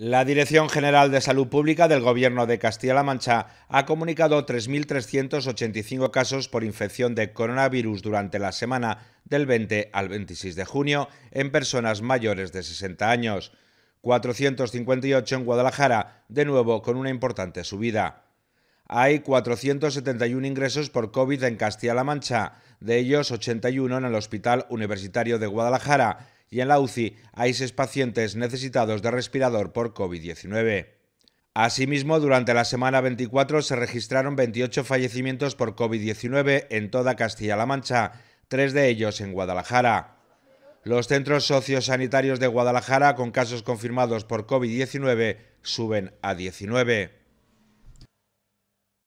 La Dirección General de Salud Pública del Gobierno de Castilla-La Mancha ha comunicado 3.385 casos por infección de coronavirus durante la semana del 20 al 26 de junio en personas mayores de 60 años, 458 en Guadalajara, de nuevo con una importante subida. Hay 471 ingresos por COVID en Castilla-La Mancha, de ellos 81 en el Hospital Universitario de Guadalajara, y en la UCI hay seis pacientes necesitados de respirador por COVID-19. Asimismo, durante la semana 24 se registraron 28 fallecimientos por COVID-19 en toda Castilla-La Mancha, tres de ellos en Guadalajara. Los centros sociosanitarios de Guadalajara con casos confirmados por COVID-19 suben a 19.